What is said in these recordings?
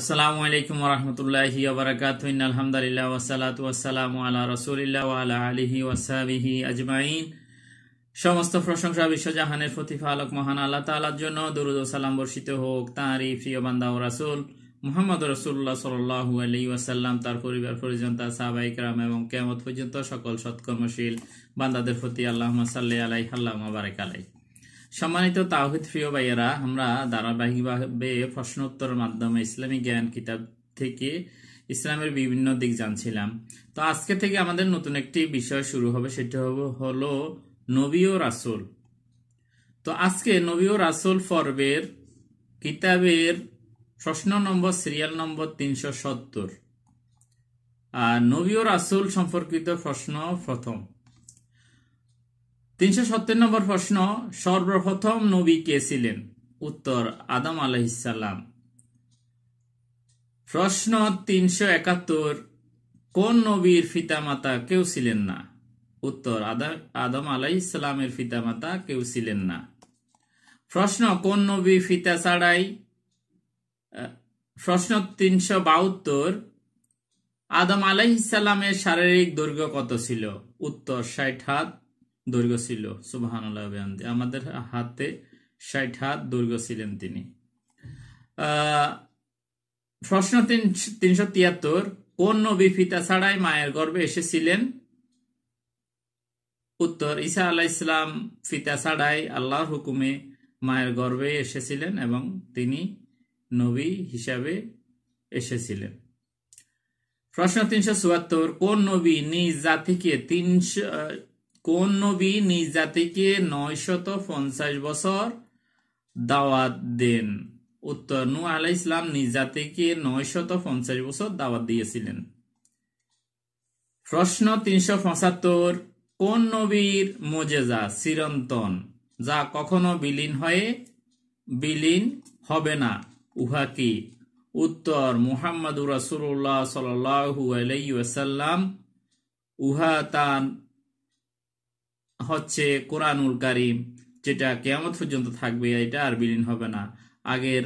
আসসালামু আলাইকুম রহমতুল্লাহি ওবরাকাতুন আলহামদুলিল্লাহ ওয়াসালাতু ওয়াসসালামু আলা আল্লাহ ওয়া আলা আলিহি ওয়াসাহবিহি আজমাইন সমস্ত প্রশংসা বিশ্বজাহানের প্রতিপালক মহান আল্লাহ তাআলার জন্য দরুদ সালাম বর্ষিত হোক তাঁরই প্রিয় বান্দা ও রাসূল মুহাম্মদ রাসূলুল্লাহ সাল্লাল্লাহু আলাইহি ওয়াসাল্লাম তার পরিবার পরিজন তার সাহাবায়ে এবং কিয়ামত পর্যন্ত সকল সৎকর্মশীল বান্দাদের প্রতি আল্লাহুম্মা সাল্লি আলাইহি আল্লাহ বারাক আলাইহি সম্মানিত তাহিদ প্রিয় ভাইয়েরা আমরা ধারাবাহিকভাবে প্রশ্নোত্তর মাধ্যমে ইসলামী জ্ঞান কিতাব থেকে ইসলামের বিভিন্ন দিক জানছিলাম তো আজকে থেকে আমাদের নতুন একটি বিষয় শুরু হবে সেটা হলো নবী ও রাসুল তো আজকে নবী ও রাসুল পর্বের কিতাবের প্রশ্ন নম্বর সিরিয়াল নম্বর তিনশো সত্তর আর নবী ও রাসুল সম্পর্কিত প্রশ্ন প্রথম তিনশো সত্তর নম্বর প্রশ্ন সর্বপ্রথম নবী কে ছিলেন উত্তর আদম আলাইসাল্লাম প্রশ্ন তিনশো একাত্তর কোন নবীর পিতামাতা কেউ ছিলেন না উত্তর আদম আলাই ইসলামের পিতামাতা কেউ ছিলেন না প্রশ্ন কোন নবী ফিতা ছাড়াই প্রশ্ন তিনশো বাহাত্তর আদম আলাই শারীরিক দৈর্ঘ্য কত ছিল উত্তর ষাট হাত দৈর্ঘ্য ছিল সুবাহান আল্লাহ আমাদের হাতে ষাট হাত দৈর্ঘ্য ছিলেন তিনি প্রশ্ন তিনশো তিয়াত্তর কোন নবী ফিতা ছাড়াই মায়ের গর্বে এসেছিলেন উত্তর ঈসা আল্লাহ ইসলাম ফিতা ছাড়াই আল্লাহর হুকুমে মায়ের গর্ভে এসেছিলেন এবং তিনি নবী হিসাবে এসেছিলেন প্রশ্ন তিনশো চুয়াত্তর কোন নবী নিজ জাতিকে তিনশো কোন নবী নিজ জাতিকে নয় শত পঞ্চাশ বছর দাওয়াত দেন উত্তর নু আলাহ ইসলাম নিজ জাতিকে নয় শত পঞ্চাশ বছর দাওয়াত দিয়েছিলেন প্রশ্ন তিনশো পঁচাত্তর কোন নবীর মোজেজা চিরন্তন যা কখনো বিলীন হয়ে বিলীন হবে না উহা কি উত্তর মুহাম্মদুর রাসুল্লাহ আলাই আলাইসাল্লাম উহা তান হচ্ছে কোরআনুল কারিম যেটা কেমন পর্যন্ত থাকবে এটা আর বিলীন হবে না আগের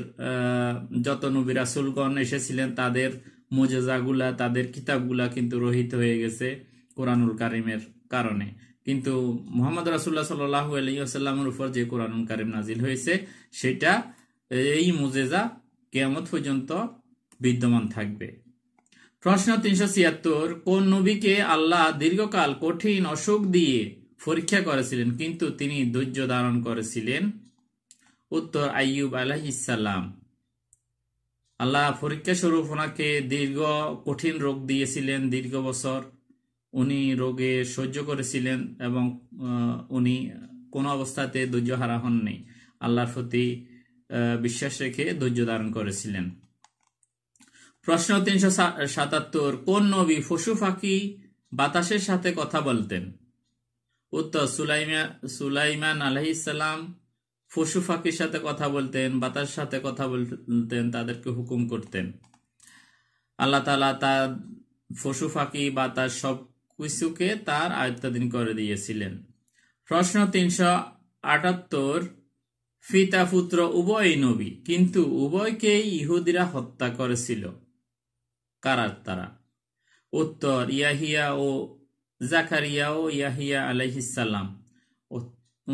যত নবী রাসুলগণ এসেছিলেন তাদের মোজেজাগুলা তাদের কিতাবগুলা কিন্তু রহিত হয়ে গেছে কোরআনুল কারিমের কারণে কিন্তু মোহাম্মদ রাসুল্লাহ সাল্লাহ আলিয়াসাল্লামের উপর যে কোরআনুল কারিম নাজিল হয়েছে সেটা এই মোজেজা কেয়ামত পর্যন্ত বিদ্যমান থাকবে প্রশ্ন তিনশো ছিয়াত্তর কোন নবীকে আল্লাহ দীর্ঘকাল কঠিন অসুখ দিয়ে পরীক্ষা করেছিলেন কিন্তু তিনি ধৈর্য ধারণ করেছিলেন উত্তর আইয়ুব আলাহিসাল্লাম আল্লাহ পরীক্ষা স্বরূপ ওনাকে দীর্ঘ কঠিন রোগ দিয়েছিলেন দীর্ঘ বছর উনি রোগে সহ্য করেছিলেন এবং উনি কোনো অবস্থাতে ধৈর্য হারা হননি আল্লাহর প্রতি বিশ্বাস রেখে ধৈর্য ধারণ করেছিলেন প্রশ্ন তিনশো সাতাত্তর কোন নবী পশু পাখি বাতাসের সাথে কথা বলতেন উত্তর সুলাইমা সুলাইমান আলহি ইসাল্লাম ফসু ফাঁকির সাথে কথা বলতেন বাতার সাথে কথা বলতেন তাদেরকে হুকুম করতেন আল্লাহ তালা তার ফসু ফাঁকি বা তার সব কিছুকে তার আয়ত্তাধীন করে দিয়েছিলেন প্রশ্ন তিনশো আটাত্তর ফিতা পুত্র উভয় নবী কিন্তু উভয়কেই ইহুদিরা হত্যা করেছিল কারার তারা উত্তর ইয়াহিয়া ও জাকারিয়া ও ইয়াহিয়া আলাইহিসাল্লাম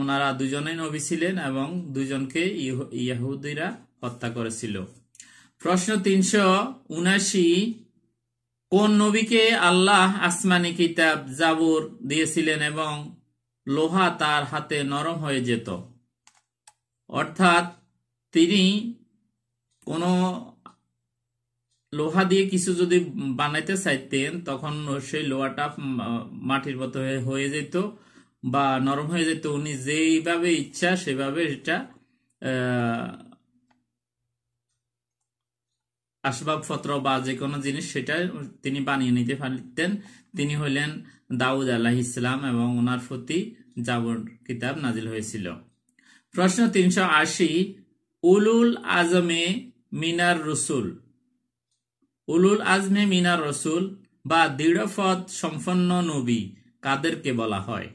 ওনারা দুজনেই নবী ছিলেন এবং দুজনকে ইয়াহুদিরা হত্যা করেছিল প্রশ্ন তিনশো উনাশি কোন নবীকে আল্লাহ আসমানি কিতাব জাবুর দিয়েছিলেন এবং লোহা তার হাতে নরম হয়ে যেত অর্থাৎ তিনি কোনো লোহা দিয়ে কিছু যদি বানাইতে চাইতেন তখন সেই লোহাটা মাটির মতো হয়ে যেত বা নরম হয়ে যেত উনি যেইভাবে ইচ্ছা সেভাবে এটা আসবাবপত্র বা যে কোনো জিনিস সেটা তিনি বানিয়ে নিতে পারতেন তিনি হলেন দাউদ আলাহ ইসলাম এবং ওনার প্রতি জাবর কিতাব নাজিল হয়েছিল প্রশ্ন তিনশো আশি উলুল আজমে মিনার রসুল উলুল আজমে মিনার রসুল বা দৃঢ় পদ সম্পন্ন নবী কাদেরকে বলা হয়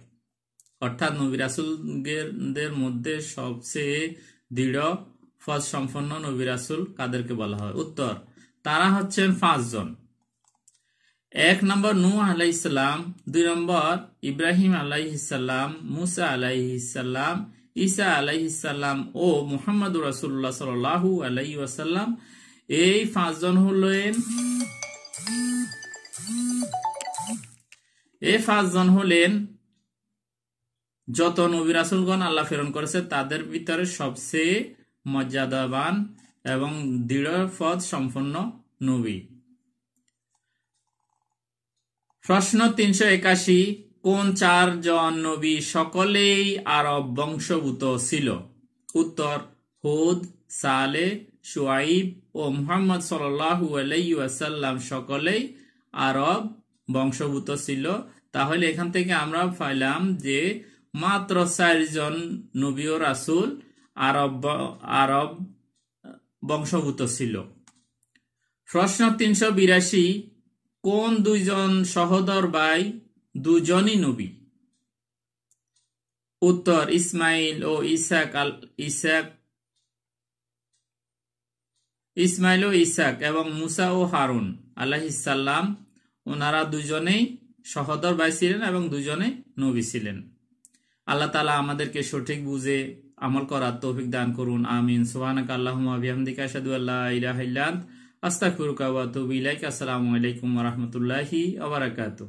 অর্থাৎ নবী রাসুলদের মধ্যে সবচেয়ে দৃঢ় ফজ সম্পন্ন নবী রাসুল কাদেরকে বলা হয় উত্তর তারা হচ্ছেন পাঁচজন এক নম্বর নু ইসলাম দুই নম্বর ইব্রাহিম আলাইহিসাল্লাম মুসা আলাইহিসাল্লাম ঈসা আলাইহিসাল্লাম ও মুহাম্মদ রাসুল্লাহ সাল আলাই ওয়াসাল্লাম এই পাঁচজন হলেন এই পাঁচজন হলেন যত নবী রাসুলগণ আল্লাহ প্রেরণ করেছে তাদের ভিতরে সবচেয়ে মর্যাদাবান এবং দৃঢ় পথ সম্পন্ন নবী প্রশ্ন তিনশো একাশি কোন চারজন নবী সকলেই আরব বংশভূত ছিল উত্তর হুদ সালে সুয়াইব ও মুহাম্মদ সাল্লাহু আলাইসাল্লাম সকলেই আরব বংশভূত ছিল তাহলে এখান থেকে আমরা পাইলাম যে মাত্র চারজন নবী ও রাসুল আরব আরব বংশভূত ছিল প্রশ্ন তিনশো বিরাশি কোন দুইজন সহদর বাই দুজনই নবী উত্তর ইসমাইল ও ইসাক আল ইসাক ইসমাইল ও ইসাক এবং মুসা ও হারুন আল্লাহিসাল্লাম ওনারা দুজনেই সহদর ভাই ছিলেন এবং দুজনে নবী ছিলেন আল্লাহ তালা আমাদেরকে সঠিক বুঝে আমল করার তৌফিক দান করুন আমিন সোহানক আল্লাহমাবিহামদিকা সাদু আল্লাহ ইলাহ আস্তাকুরুকা আসসালামু আলাইকুম রহমতুল্লাহি আবরাকাতু